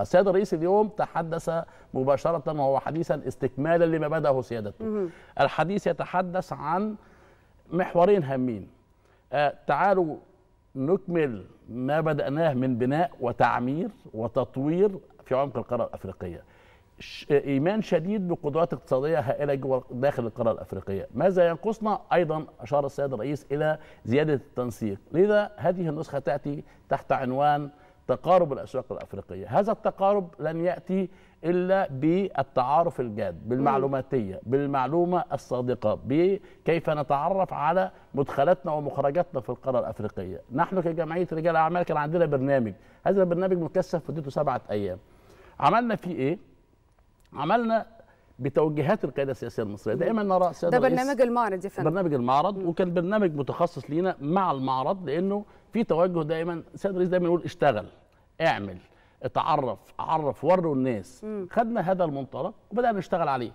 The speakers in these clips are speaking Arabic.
السيد الرئيس اليوم تحدث مباشرة وهو حديثا استكمالا لما بدأه سيادته الحديث يتحدث عن محورين هامين آه تعالوا نكمل ما بدأناه من بناء وتعمير وتطوير في عمق القارة الأفريقية إيمان شديد بقدرات اقتصادية هائلة جوه داخل القارة الأفريقية ماذا ينقصنا أيضا أشار السيد الرئيس إلى زيادة التنسيق لذا هذه النسخة تأتي تحت عنوان تقارب الاسواق الافريقيه هذا التقارب لن ياتي الا بالتعارف الجاد بالمعلوماتيه بالمعلومه الصادقه بكيف نتعرف على مدخلاتنا ومخرجاتنا في القاره الافريقيه نحن كجمعيه رجال اعمال كان عندنا برنامج هذا البرنامج مكثف مدته سبعه ايام عملنا فيه ايه عملنا بتوجيهات القياده السياسيه المصريه دائما نرى سياده ده برنامج المعرض يا فندم برنامج المعرض وكان برنامج متخصص لينا مع المعرض لانه في توجه دائما السيد الرئيس دايما يقول اشتغل اعمل اتعرف عرف وروا الناس خدنا هذا المنطلق وبدانا نشتغل عليه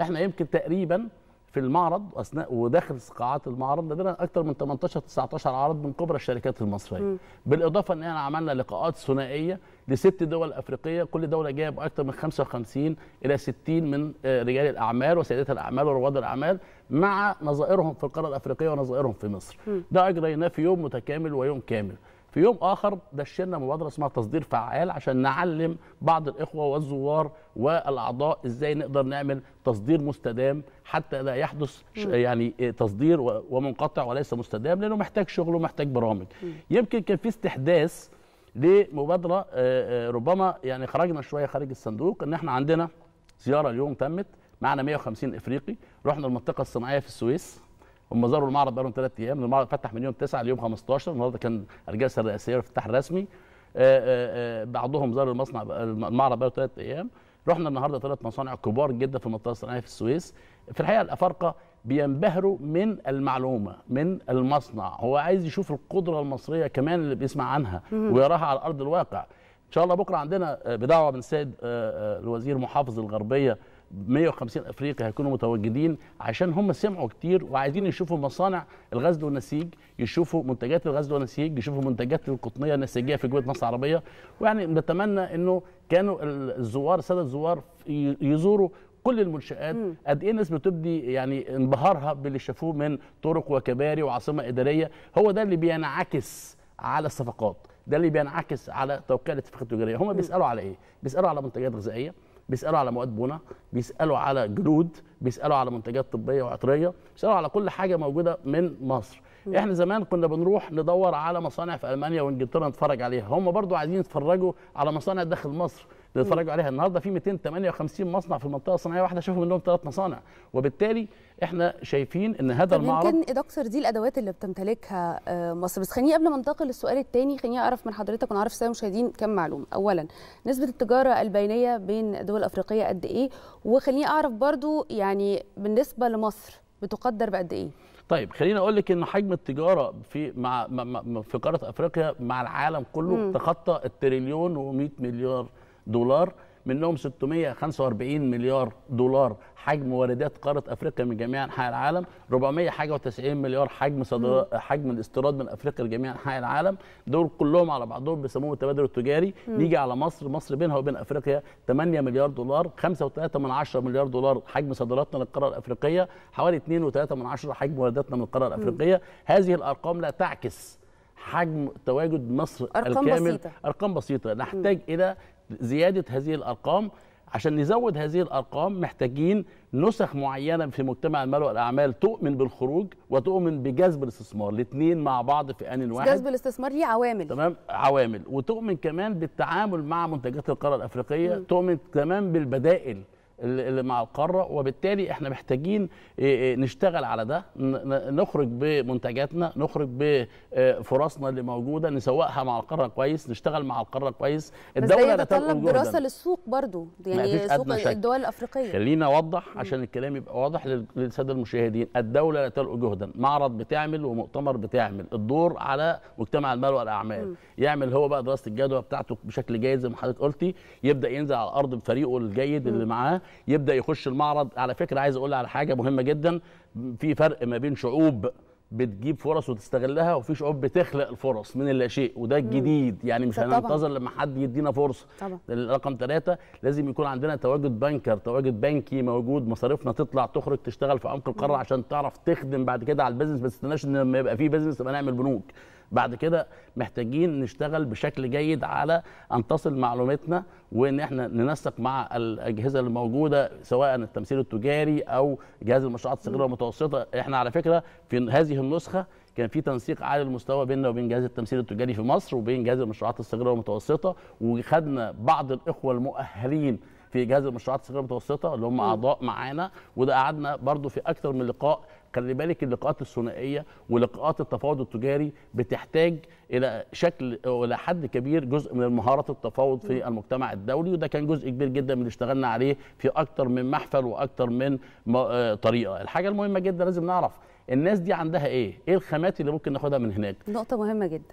احنا يمكن تقريبا في المعرض اثناء وداخل قاعات المعرض لدينا اكثر من 18 19 عرض من كبرى الشركات المصريه بالاضافه ان احنا عملنا لقاءات ثنائيه لست دول افريقيه كل دوله جايه باكثر من 55 الى 60 من آه، رجال الاعمال وسيدات الاعمال ورواد الاعمال مع نظائرهم في القاره الافريقيه ونظائرهم في مصر م. ده اجريناه في يوم متكامل ويوم كامل في يوم اخر دشنا مبادره اسمها تصدير فعال عشان نعلم بعض الاخوه والزوار والاعضاء ازاي نقدر نعمل تصدير مستدام حتى لا يحدث يعني إيه، تصدير ومنقطع وليس مستدام لانه محتاج شغل ومحتاج برامج يمكن كان في استحداث لمبادره آه، آه، ربما يعني خرجنا شويه خارج الصندوق ان احنا عندنا زياره اليوم تمت معنا 150 افريقي رحنا المنطقه الصناعيه في السويس هم زاروا المعرض بقالهم ثلاث ايام المعرض فتح من يوم 9 ليوم 15 النهارده كان الجلسه الرئاسيه والافتتاح الرسمي آه، آه، آه، بعضهم زاروا المصنع المعرض بقاله ثلاث ايام رحنا النهارده ثلاث مصانع كبار جدا في المنطقه الصناعيه في السويس في الحقيقه الافارقه بينبهروا من المعلومه من المصنع هو عايز يشوف القدره المصريه كمان اللي بيسمع عنها ويراها على ارض الواقع ان شاء الله بكره عندنا بدعوه من السيد الوزير محافظ الغربيه 150 افريقي هيكونوا متواجدين عشان هم سمعوا كتير وعايزين يشوفوا مصانع الغزل والنسيج يشوفوا منتجات الغزل والنسيج يشوفوا منتجات القطنيه النسيجيه في جوه مصر العربيه ويعني نتمنى انه كانوا الزوار ساده الزوار يزوروا كل المنشآت قد ايه الناس بتبدي يعني انبهارها باللي شافوه من طرق وكباري وعاصمه اداريه هو ده اللي بينعكس على الصفقات ده اللي بينعكس على توقيع الاتفاقات التجاريه هم بيسالوا على ايه بيسالوا على منتجات غذائيه بيسالوا على مواد بنى بيسالوا على جلود بيسالوا على منتجات طبيه وعطريه بيسالوا على كل حاجه موجوده من مصر م. احنا زمان كنا بنروح ندور على مصانع في المانيا وانجلترا نتفرج عليها هم برضو عايزين يتفرجوا على مصانع داخل مصر اللي اتفرجوا عليها النهارده في 258 مصنع في المنطقه الصناعيه واحده شافوا منهم ثلاث مصانع وبالتالي احنا شايفين ان هذا المعرض يمكن دكتور دي الادوات اللي بتمتلكها آه، مصر بس خليني قبل ما انتقل للسؤال الثاني خليني اعرف من حضرتك ونعرف ساده المشاهدين كم معلومه اولا نسبه التجاره البينيه بين الدول الافريقيه قد ايه وخليني اعرف برضو يعني بالنسبه لمصر بتقدر بقد ايه طيب خليني اقول لك ان حجم التجاره في مع, مع في قاره افريقيا مع العالم كله تخطى التريليون و100 مليار دولار منهم 645 مليار دولار حجم واردات قاره افريقيا من جميع انحاء العالم 490 مليار حجم حجم الاستيراد من افريقيا لجميع انحاء العالم دول كلهم على بعضهم بيسموهم التبادل التجاري م. نيجي على مصر مصر بينها وبين افريقيا 8 مليار دولار 5.3 من 10 مليار دولار حجم صادراتنا للقاره الافريقيه حوالي 2.3 من 10 حجم وارداتنا من القاره الافريقيه هذه الارقام لا تعكس حجم تواجد مصر أرقام الكامل بسيطة. ارقام بسيطه نحتاج م. الى زياده هذه الارقام عشان نزود هذه الارقام محتاجين نسخ معينه في مجتمع المال والاعمال تؤمن بالخروج وتؤمن بجذب الاستثمار الاثنين مع بعض في ان واحد جذب الاستثمار ليه عوامل تمام عوامل وتؤمن كمان بالتعامل مع منتجات القاره الافريقيه م. تؤمن كمان بالبدائل اللي مع القاره وبالتالي احنا محتاجين إيه، إيه، نشتغل على ده نخرج بمنتجاتنا نخرج بفرصنا اللي موجوده نسوقها مع القاره كويس نشتغل مع القاره كويس الدوله بس يتطلب دراسه للسوق برضو يعني سوق الدول الافريقيه خلينا اوضح عشان الكلام يبقى واضح للساده المشاهدين الدوله لا تلقى جهدا معرض بتعمل ومؤتمر بتعمل الدور على مجتمع المال والاعمال م. يعمل هو بقى دراسه الجدوى بتاعته بشكل جيد زي ما حضرتك قلتي يبدا ينزل على الارض بفريقه الجيد م. اللي معاه يبدا يخش المعرض على فكره عايز اقول على حاجه مهمه جدا في فرق ما بين شعوب بتجيب فرص وتستغلها وفي شعوب بتخلق الفرص من اللا شيء وده الجديد يعني مش هننتظر لما حد يدينا فرصه طبعا. رقم ثلاثة لازم يكون عندنا تواجد بنكر تواجد بنكي موجود مصاريفنا تطلع تخرج تشتغل في عمق القاره عشان تعرف تخدم بعد كده على البيزنس ما تستناش ان لما يبقى في بيزنس يبقى نعمل بنوك بعد كده محتاجين نشتغل بشكل جيد على ان تصل معلوماتنا وان احنا ننسق مع الاجهزه الموجوده سواء التمثيل التجاري او جهاز المشروعات الصغيره والمتوسطه احنا على فكره في هذه النسخه كان في تنسيق عالي المستوى بيننا وبين جهاز التمثيل التجاري في مصر وبين جهاز المشروعات الصغيره والمتوسطه وخدنا بعض الاخوه المؤهلين في جهاز المشروعات الصغيره المتوسطه اللي هم اعضاء معانا وده قعدنا برضو في اكثر من لقاء خلي بالك اللقاءات الثنائيه ولقاءات التفاوض التجاري بتحتاج الى شكل الى حد كبير جزء من المهارات التفاوض في المجتمع الدولي وده كان جزء كبير جدا من اللي اشتغلنا عليه في اكتر من محفل واكتر من آه، طريقه الحاجه المهمه جدا لازم نعرف الناس دي عندها ايه ايه الخامات اللي ممكن ناخدها من هناك نقطه مهمه جدا